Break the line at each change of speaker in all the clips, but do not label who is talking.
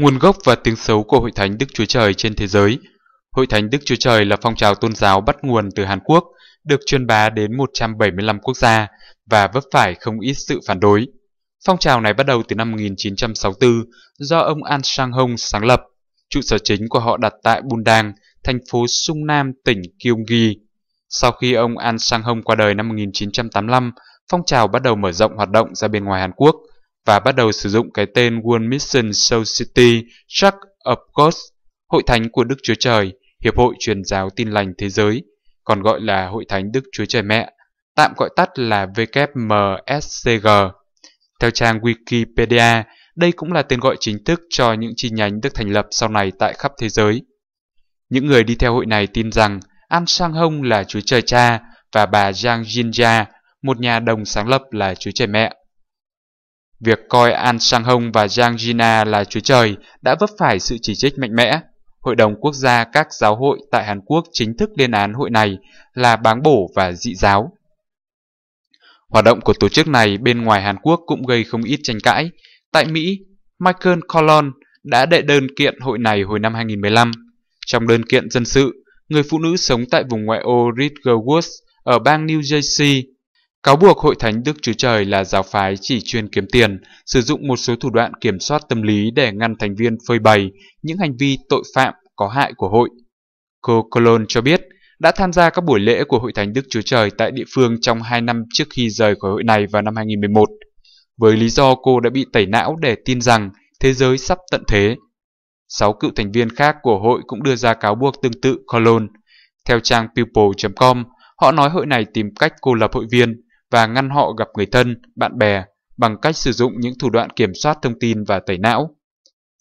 Nguồn gốc và tiếng xấu của Hội Thánh Đức Chúa Trời trên thế giới Hội Thánh Đức Chúa Trời là phong trào tôn giáo bắt nguồn từ Hàn Quốc, được truyền bá đến 175 quốc gia và vấp phải không ít sự phản đối. Phong trào này bắt đầu từ năm 1964 do ông An Sang Hong sáng lập. Trụ sở chính của họ đặt tại Bundang, thành phố Sung Nam, tỉnh Gyeonggi. Sau khi ông An Sang Hong qua đời năm 1985, phong trào bắt đầu mở rộng hoạt động ra bên ngoài Hàn Quốc – và bắt đầu sử dụng cái tên World Mission Society Church of God, Hội Thánh của Đức Chúa Trời, Hiệp hội Truyền giáo Tin lành Thế giới, còn gọi là Hội Thánh Đức Chúa Trời Mẹ, tạm gọi tắt là WMSCG. Theo trang Wikipedia, đây cũng là tên gọi chính thức cho những chi nhánh được thành lập sau này tại khắp thế giới. Những người đi theo hội này tin rằng An Sang Hông là Chúa Trời Cha và bà Giang Jinja, một nhà đồng sáng lập là Chúa Trời Mẹ. Việc coi An Sang Hong và Giang Jina là chúa trời đã vấp phải sự chỉ trích mạnh mẽ. Hội đồng quốc gia các giáo hội tại Hàn Quốc chính thức lên án hội này là báng bổ và dị giáo. Hoạt động của tổ chức này bên ngoài Hàn Quốc cũng gây không ít tranh cãi. Tại Mỹ, Michael Colon đã đệ đơn kiện hội này hồi năm 2015. Trong đơn kiện dân sự, người phụ nữ sống tại vùng ngoại ô Ridgewood ở bang New Jersey Cáo buộc Hội Thánh Đức Chúa Trời là giáo phái chỉ chuyên kiếm tiền, sử dụng một số thủ đoạn kiểm soát tâm lý để ngăn thành viên phơi bày những hành vi tội phạm có hại của hội. Cô Colon cho biết, đã tham gia các buổi lễ của Hội Thánh Đức Chúa Trời tại địa phương trong 2 năm trước khi rời khỏi hội này vào năm 2011, với lý do cô đã bị tẩy não để tin rằng thế giới sắp tận thế. Sáu cựu thành viên khác của hội cũng đưa ra cáo buộc tương tự Colon. Theo trang people.com, họ nói hội này tìm cách cô lập hội viên, và ngăn họ gặp người thân, bạn bè bằng cách sử dụng những thủ đoạn kiểm soát thông tin và tẩy não.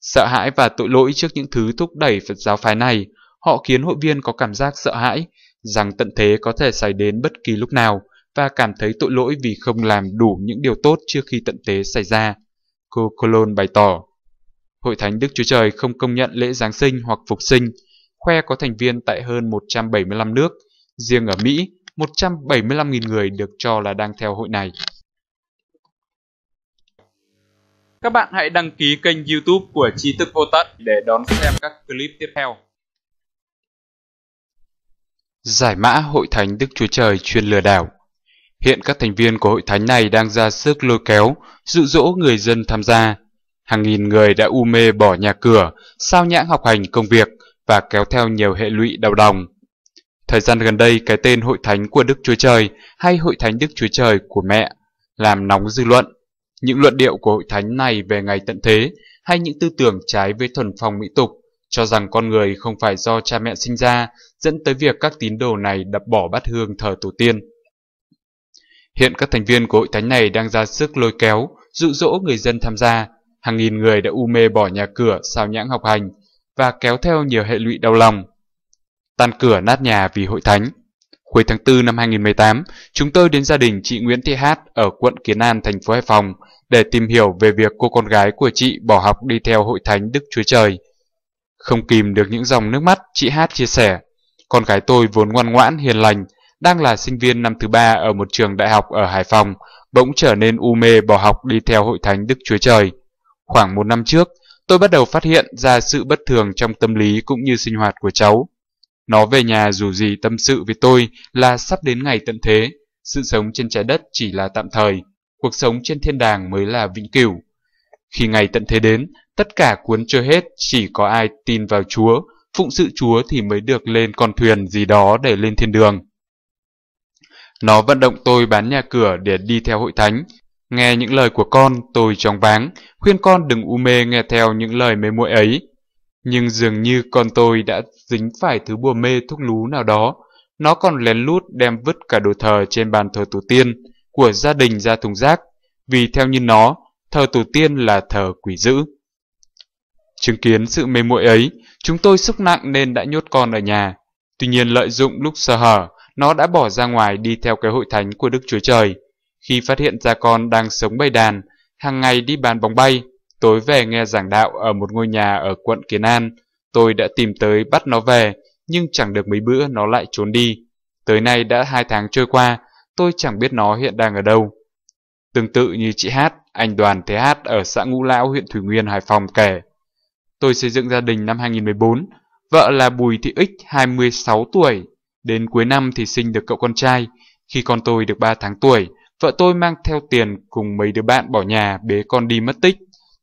Sợ hãi và tội lỗi trước những thứ thúc đẩy Phật giáo phái này, họ khiến hội viên có cảm giác sợ hãi rằng tận thế có thể xảy đến bất kỳ lúc nào và cảm thấy tội lỗi vì không làm đủ những điều tốt trước khi tận thế xảy ra. Cô Colon bày tỏ, Hội Thánh Đức Chúa Trời không công nhận lễ Giáng sinh hoặc Phục sinh, khoe có thành viên tại hơn 175 nước. Riêng ở Mỹ, 175.000 người được cho là đang theo hội này. Các bạn hãy đăng ký kênh youtube của Tri thức Vô Tận để đón xem các clip tiếp theo. Giải mã Hội Thánh Đức Chúa Trời chuyên lừa đảo Hiện các thành viên của hội thánh này đang ra sức lôi kéo, dụ dỗ người dân tham gia. Hàng nghìn người đã u mê bỏ nhà cửa, sao nhãng học hành công việc và kéo theo nhiều hệ lụy đau lòng. Thời gian gần đây, cái tên Hội Thánh của Đức Chúa Trời hay Hội Thánh Đức Chúa Trời của mẹ làm nóng dư luận. Những luận điệu của Hội Thánh này về ngày tận thế hay những tư tưởng trái với thuần phong mỹ tục cho rằng con người không phải do cha mẹ sinh ra dẫn tới việc các tín đồ này đập bỏ bát hương thờ tổ tiên. Hiện các thành viên của hội thánh này đang ra sức lôi kéo, dụ dỗ người dân tham gia. Hàng nghìn người đã u mê bỏ nhà cửa, sao nhãng học hành và kéo theo nhiều hệ lụy đau lòng tan cửa nát nhà vì hội thánh. Cuối tháng 4 năm 2018, chúng tôi đến gia đình chị Nguyễn Thị Hát ở quận Kiến An, thành phố Hải Phòng để tìm hiểu về việc cô con gái của chị bỏ học đi theo hội thánh Đức Chúa Trời. Không kìm được những dòng nước mắt, chị Hát chia sẻ, con gái tôi vốn ngoan ngoãn, hiền lành, đang là sinh viên năm thứ ba ở một trường đại học ở Hải Phòng, bỗng trở nên u mê bỏ học đi theo hội thánh Đức Chúa Trời. Khoảng một năm trước, tôi bắt đầu phát hiện ra sự bất thường trong tâm lý cũng như sinh hoạt của cháu. Nó về nhà dù gì tâm sự với tôi là sắp đến ngày tận thế, sự sống trên trái đất chỉ là tạm thời, cuộc sống trên thiên đàng mới là vĩnh cửu. Khi ngày tận thế đến, tất cả cuốn trôi hết, chỉ có ai tin vào Chúa, phụng sự Chúa thì mới được lên con thuyền gì đó để lên thiên đường. Nó vận động tôi bán nhà cửa để đi theo hội thánh. Nghe những lời của con, tôi chóng váng, khuyên con đừng u mê nghe theo những lời mê muội ấy, nhưng dường như con tôi đã dính phải thứ bùa mê thuốc lú nào đó. Nó còn lén lút đem vứt cả đồ thờ trên bàn thờ tổ tiên của gia đình ra thùng rác, vì theo như nó, thờ tổ tiên là thờ quỷ dữ. Chứng kiến sự mê muội ấy, chúng tôi xúc nặng nên đã nhốt con ở nhà. Tuy nhiên lợi dụng lúc sơ hở, nó đã bỏ ra ngoài đi theo cái hội thánh của Đức Chúa Trời. Khi phát hiện ra con đang sống bày đàn, hàng ngày đi bàn bóng bay, Tối về nghe giảng đạo ở một ngôi nhà ở quận Kiến An, tôi đã tìm tới bắt nó về, nhưng chẳng được mấy bữa nó lại trốn đi. Tới nay đã hai tháng trôi qua, tôi chẳng biết nó hiện đang ở đâu. Tương tự như chị Hát, anh Đoàn Thế Hát ở xã Ngũ Lão, huyện Thủy Nguyên, Hải Phòng kể. Tôi xây dựng gia đình năm 2014, vợ là Bùi Thị Ích, 26 tuổi. Đến cuối năm thì sinh được cậu con trai. Khi con tôi được 3 tháng tuổi, vợ tôi mang theo tiền cùng mấy đứa bạn bỏ nhà bế con đi mất tích.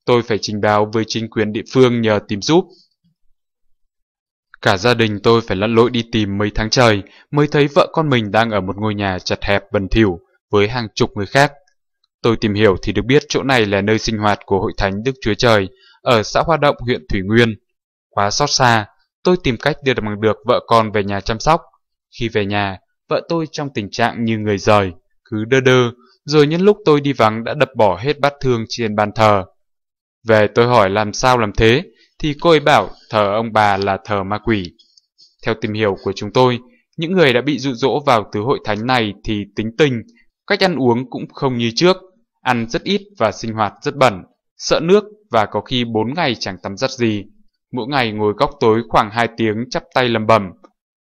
Tôi phải trình báo với chính quyền địa phương nhờ tìm giúp. Cả gia đình tôi phải lặn lội đi tìm mấy tháng trời mới thấy vợ con mình đang ở một ngôi nhà chật hẹp bẩn thỉu với hàng chục người khác. Tôi tìm hiểu thì được biết chỗ này là nơi sinh hoạt của Hội Thánh Đức Chúa Trời ở xã Hoa Động, huyện Thủy Nguyên. Quá xót xa, tôi tìm cách đưa bằng được vợ con về nhà chăm sóc. Khi về nhà, vợ tôi trong tình trạng như người rời, cứ đơ đơ, rồi nhân lúc tôi đi vắng đã đập bỏ hết bát thương trên bàn thờ, về tôi hỏi làm sao làm thế, thì cô ấy bảo thờ ông bà là thờ ma quỷ. Theo tìm hiểu của chúng tôi, những người đã bị dụ dỗ vào tứ hội thánh này thì tính tình, cách ăn uống cũng không như trước, ăn rất ít và sinh hoạt rất bẩn, sợ nước và có khi 4 ngày chẳng tắm giặt gì. Mỗi ngày ngồi góc tối khoảng 2 tiếng chắp tay lầm bẩm.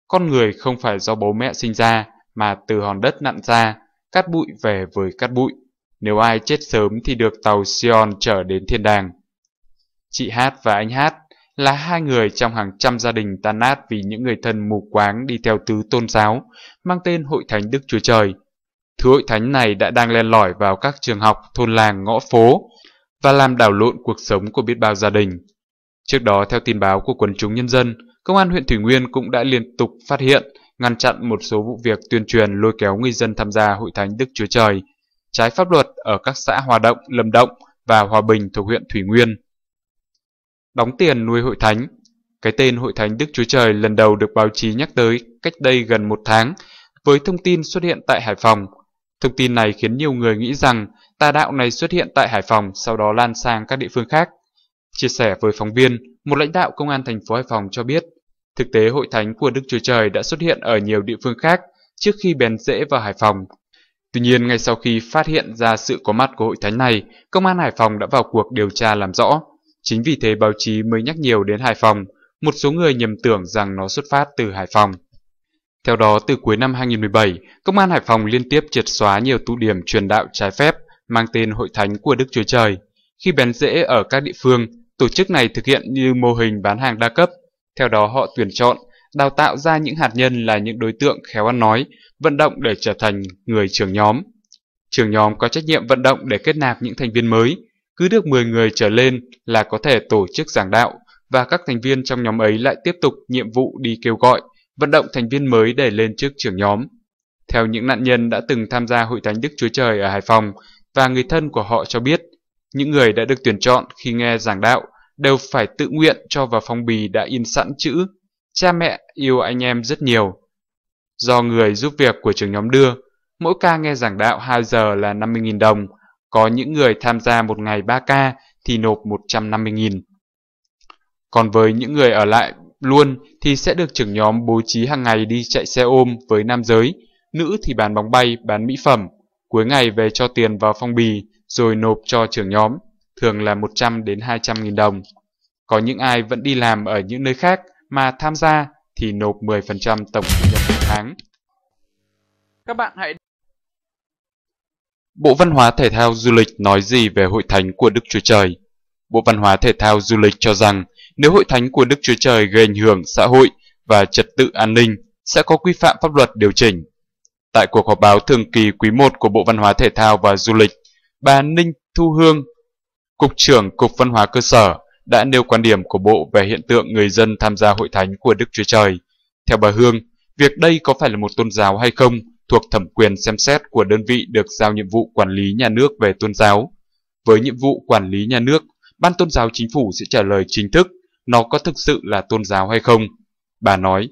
Con người không phải do bố mẹ sinh ra mà từ hòn đất nặn ra, cát bụi về với cát bụi. Nếu ai chết sớm thì được tàu Sion trở đến thiên đàng. Chị Hát và anh Hát là hai người trong hàng trăm gia đình tan nát vì những người thân mù quáng đi theo tứ tôn giáo, mang tên Hội Thánh Đức Chúa Trời. Thứ hội thánh này đã đang len lỏi vào các trường học, thôn làng, ngõ phố và làm đảo lộn cuộc sống của biết bao gia đình. Trước đó, theo tin báo của quần chúng nhân dân, Công an huyện Thủy Nguyên cũng đã liên tục phát hiện, ngăn chặn một số vụ việc tuyên truyền lôi kéo người dân tham gia hội thánh Đức Chúa Trời trái pháp luật ở các xã Hòa Động, Lâm Động và Hòa Bình thuộc huyện Thủy Nguyên. Đóng tiền nuôi hội thánh Cái tên Hội Thánh Đức Chúa Trời lần đầu được báo chí nhắc tới cách đây gần một tháng với thông tin xuất hiện tại Hải Phòng. Thông tin này khiến nhiều người nghĩ rằng tà đạo này xuất hiện tại Hải Phòng sau đó lan sang các địa phương khác. Chia sẻ với phóng viên, một lãnh đạo công an thành phố Hải Phòng cho biết, thực tế hội thánh của Đức Chúa Trời đã xuất hiện ở nhiều địa phương khác trước khi bén rễ vào Hải Phòng Tuy nhiên, ngay sau khi phát hiện ra sự có mặt của hội thánh này, công an Hải Phòng đã vào cuộc điều tra làm rõ. Chính vì thế báo chí mới nhắc nhiều đến Hải Phòng, một số người nhầm tưởng rằng nó xuất phát từ Hải Phòng. Theo đó, từ cuối năm 2017, Công an Hải Phòng liên tiếp triệt xóa nhiều tụ điểm truyền đạo trái phép mang tên Hội Thánh của Đức Chúa Trời. Khi bén rễ ở các địa phương, tổ chức này thực hiện như mô hình bán hàng đa cấp. Theo đó họ tuyển chọn, đào tạo ra những hạt nhân là những đối tượng khéo ăn nói, vận động để trở thành người trưởng nhóm. Trưởng nhóm có trách nhiệm vận động để kết nạp những thành viên mới, cứ được 10 người trở lên là có thể tổ chức giảng đạo và các thành viên trong nhóm ấy lại tiếp tục nhiệm vụ đi kêu gọi, vận động thành viên mới để lên trước trưởng nhóm. Theo những nạn nhân đã từng tham gia Hội Thánh Đức Chúa Trời ở Hải Phòng và người thân của họ cho biết, những người đã được tuyển chọn khi nghe giảng đạo đều phải tự nguyện cho vào phong bì đã in sẵn chữ Cha mẹ yêu anh em rất nhiều. Do người giúp việc của trường nhóm đưa, mỗi ca nghe giảng đạo 2 giờ là 50.000 đồng, có những người tham gia một ngày 3 ca thì nộp 150.000. Còn với những người ở lại luôn thì sẽ được trưởng nhóm bố trí hàng ngày đi chạy xe ôm với nam giới, nữ thì bán bóng bay, bán mỹ phẩm, cuối ngày về cho tiền vào phong bì rồi nộp cho trưởng nhóm, thường là 100 đến 200 nghìn đồng. Có những ai vẫn đi làm ở những nơi khác mà tham gia thì nộp 10% tổng thu nhập một tháng. Các bạn hãy Bộ Văn hóa Thể thao Du lịch nói gì về hội thánh của Đức Chúa Trời? Bộ Văn hóa Thể thao Du lịch cho rằng nếu hội thánh của Đức Chúa Trời gây ảnh hưởng xã hội và trật tự an ninh sẽ có quy phạm pháp luật điều chỉnh. Tại cuộc họp báo thường kỳ quý 1 của Bộ Văn hóa Thể thao và Du lịch, bà Ninh Thu Hương, Cục trưởng Cục Văn hóa Cơ sở, đã nêu quan điểm của Bộ về hiện tượng người dân tham gia hội thánh của Đức Chúa Trời. Theo bà Hương, việc đây có phải là một tôn giáo hay không thuộc thẩm quyền xem xét của đơn vị được giao nhiệm vụ quản lý nhà nước về tôn giáo. Với nhiệm vụ quản lý nhà nước, Ban tôn giáo chính phủ sẽ trả lời chính thức nó có thực sự là tôn giáo hay không. Bà nói,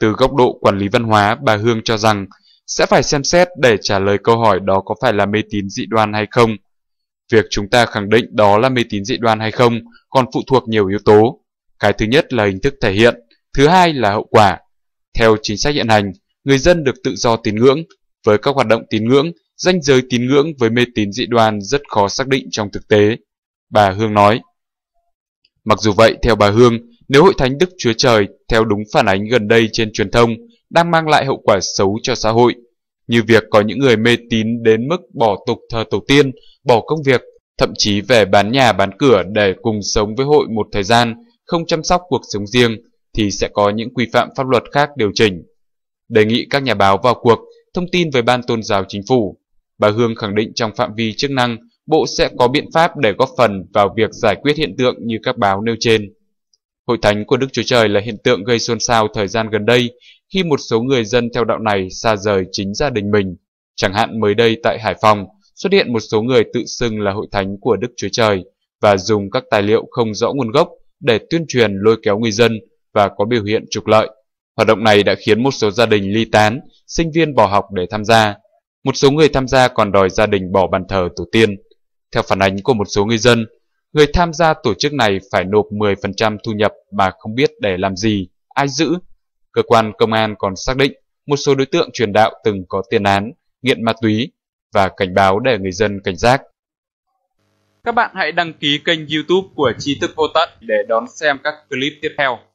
từ góc độ quản lý văn hóa, bà Hương cho rằng sẽ phải xem xét để trả lời câu hỏi đó có phải là mê tín dị đoan hay không – Việc chúng ta khẳng định đó là mê tín dị đoan hay không còn phụ thuộc nhiều yếu tố. Cái thứ nhất là hình thức thể hiện, thứ hai là hậu quả. Theo chính sách hiện hành, người dân được tự do tín ngưỡng. Với các hoạt động tín ngưỡng, ranh giới tín ngưỡng với mê tín dị đoan rất khó xác định trong thực tế. Bà Hương nói. Mặc dù vậy, theo bà Hương, nếu hội thánh Đức Chúa Trời theo đúng phản ánh gần đây trên truyền thông đang mang lại hậu quả xấu cho xã hội – như việc có những người mê tín đến mức bỏ tục thờ tổ tiên, bỏ công việc, thậm chí về bán nhà bán cửa để cùng sống với hội một thời gian, không chăm sóc cuộc sống riêng, thì sẽ có những quy phạm pháp luật khác điều chỉnh. Đề nghị các nhà báo vào cuộc, thông tin với Ban Tôn giáo Chính phủ. Bà Hương khẳng định trong phạm vi chức năng, Bộ sẽ có biện pháp để góp phần vào việc giải quyết hiện tượng như các báo nêu trên. Hội thánh của Đức Chúa Trời là hiện tượng gây xôn xao thời gian gần đây khi một số người dân theo đạo này xa rời chính gia đình mình. Chẳng hạn mới đây tại Hải Phòng, xuất hiện một số người tự xưng là hội thánh của Đức Chúa Trời và dùng các tài liệu không rõ nguồn gốc để tuyên truyền lôi kéo người dân và có biểu hiện trục lợi. Hoạt động này đã khiến một số gia đình ly tán, sinh viên bỏ học để tham gia. Một số người tham gia còn đòi gia đình bỏ bàn thờ tổ tiên. Theo phản ánh của một số người dân, Người tham gia tổ chức này phải nộp 10% thu nhập mà không biết để làm gì, ai giữ. Cơ quan công an còn xác định một số đối tượng truyền đạo từng có tiền án, nghiện ma túy và cảnh báo để người dân cảnh giác. Các bạn hãy đăng ký kênh youtube của Tri thức Vô Tận để đón xem các clip tiếp theo.